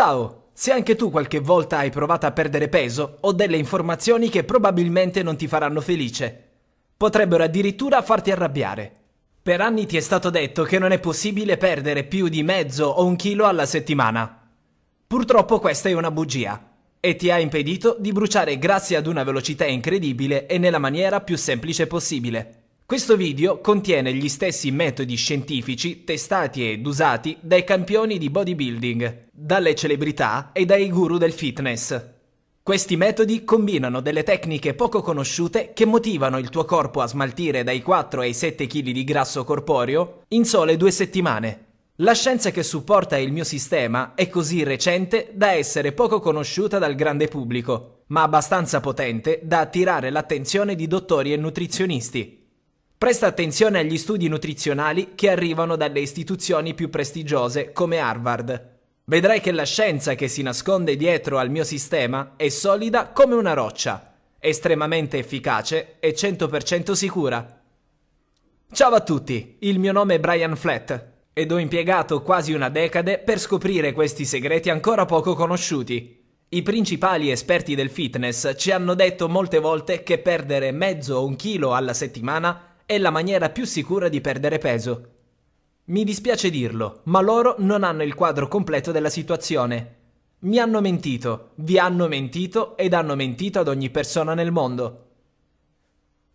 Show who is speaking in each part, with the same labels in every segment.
Speaker 1: Ciao! Se anche tu qualche volta hai provato a perdere peso, ho delle informazioni che probabilmente non ti faranno felice. Potrebbero addirittura farti arrabbiare. Per anni ti è stato detto che non è possibile perdere più di mezzo o un chilo alla settimana. Purtroppo questa è una bugia e ti ha impedito di bruciare grassi ad una velocità incredibile e nella maniera più semplice possibile. Questo video contiene gli stessi metodi scientifici testati ed usati dai campioni di bodybuilding, dalle celebrità e dai guru del fitness. Questi metodi combinano delle tecniche poco conosciute che motivano il tuo corpo a smaltire dai 4 ai 7 kg di grasso corporeo in sole due settimane. La scienza che supporta il mio sistema è così recente da essere poco conosciuta dal grande pubblico, ma abbastanza potente da attirare l'attenzione di dottori e nutrizionisti. Presta attenzione agli studi nutrizionali che arrivano dalle istituzioni più prestigiose come Harvard. Vedrai che la scienza che si nasconde dietro al mio sistema è solida come una roccia, estremamente efficace e 100% sicura. Ciao a tutti, il mio nome è Brian Flat ed ho impiegato quasi una decade per scoprire questi segreti ancora poco conosciuti. I principali esperti del fitness ci hanno detto molte volte che perdere mezzo o un chilo alla settimana è la maniera più sicura di perdere peso. Mi dispiace dirlo, ma loro non hanno il quadro completo della situazione. Mi hanno mentito, vi hanno mentito ed hanno mentito ad ogni persona nel mondo.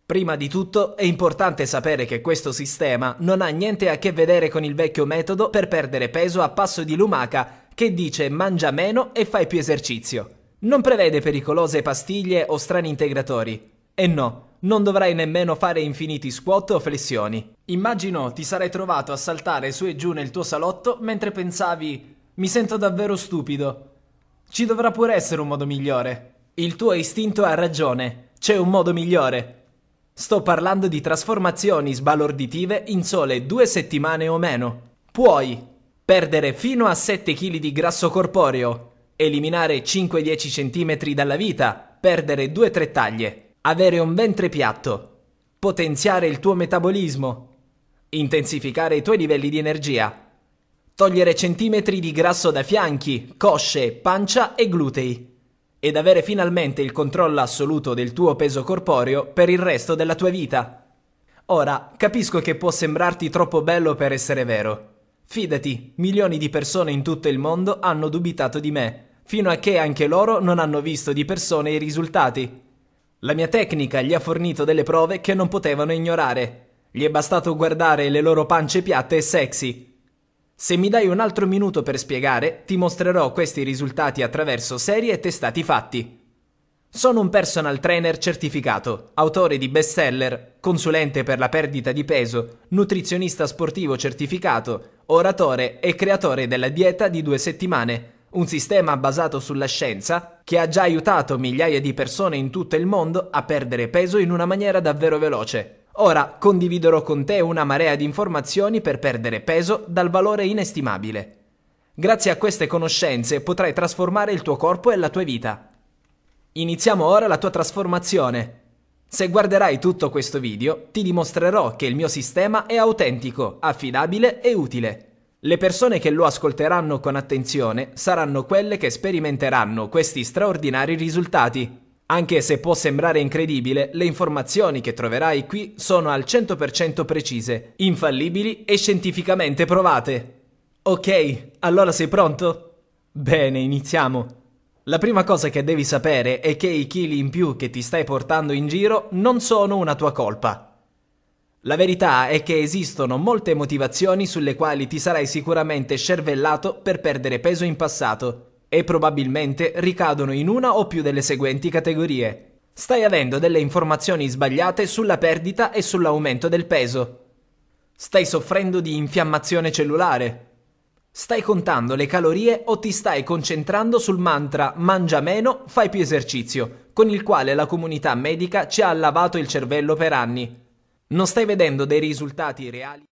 Speaker 1: Prima di tutto è importante sapere che questo sistema non ha niente a che vedere con il vecchio metodo per perdere peso a passo di lumaca che dice mangia meno e fai più esercizio. Non prevede pericolose pastiglie o strani integratori. E no, non dovrai nemmeno fare infiniti squat o flessioni. Immagino ti sarai trovato a saltare su e giù nel tuo salotto mentre pensavi mi sento davvero stupido. Ci dovrà pure essere un modo migliore. Il tuo istinto ha ragione, c'è un modo migliore. Sto parlando di trasformazioni sbalorditive in sole due settimane o meno. Puoi perdere fino a 7 kg di grasso corporeo, eliminare 5-10 cm dalla vita, perdere 2-3 taglie, avere un ventre piatto, potenziare il tuo metabolismo, intensificare i tuoi livelli di energia, togliere centimetri di grasso da fianchi, cosce, pancia e glutei ed avere finalmente il controllo assoluto del tuo peso corporeo per il resto della tua vita. Ora, capisco che può sembrarti troppo bello per essere vero. Fidati, milioni di persone in tutto il mondo hanno dubitato di me, fino a che anche loro non hanno visto di persona i risultati. La mia tecnica gli ha fornito delle prove che non potevano ignorare. Gli è bastato guardare le loro pance piatte e sexy. Se mi dai un altro minuto per spiegare, ti mostrerò questi risultati attraverso serie e testati fatti. Sono un personal trainer certificato, autore di bestseller, consulente per la perdita di peso, nutrizionista sportivo certificato, oratore e creatore della dieta di due settimane un sistema basato sulla scienza che ha già aiutato migliaia di persone in tutto il mondo a perdere peso in una maniera davvero veloce. Ora condividerò con te una marea di informazioni per perdere peso dal valore inestimabile. Grazie a queste conoscenze potrai trasformare il tuo corpo e la tua vita. Iniziamo ora la tua trasformazione. Se guarderai tutto questo video, ti dimostrerò che il mio sistema è autentico, affidabile e utile. Le persone che lo ascolteranno con attenzione saranno quelle che sperimenteranno questi straordinari risultati. Anche se può sembrare incredibile, le informazioni che troverai qui sono al 100% precise, infallibili e scientificamente provate. Ok, allora sei pronto? Bene, iniziamo. La prima cosa che devi sapere è che i chili in più che ti stai portando in giro non sono una tua colpa. La verità è che esistono molte motivazioni sulle quali ti sarai sicuramente scervellato per perdere peso in passato e probabilmente ricadono in una o più delle seguenti categorie. Stai avendo delle informazioni sbagliate sulla perdita e sull'aumento del peso. Stai soffrendo di infiammazione cellulare. Stai contando le calorie o ti stai concentrando sul mantra mangia meno, fai più esercizio, con il quale la comunità medica ci ha lavato il cervello per anni. Non stai vedendo dei risultati reali?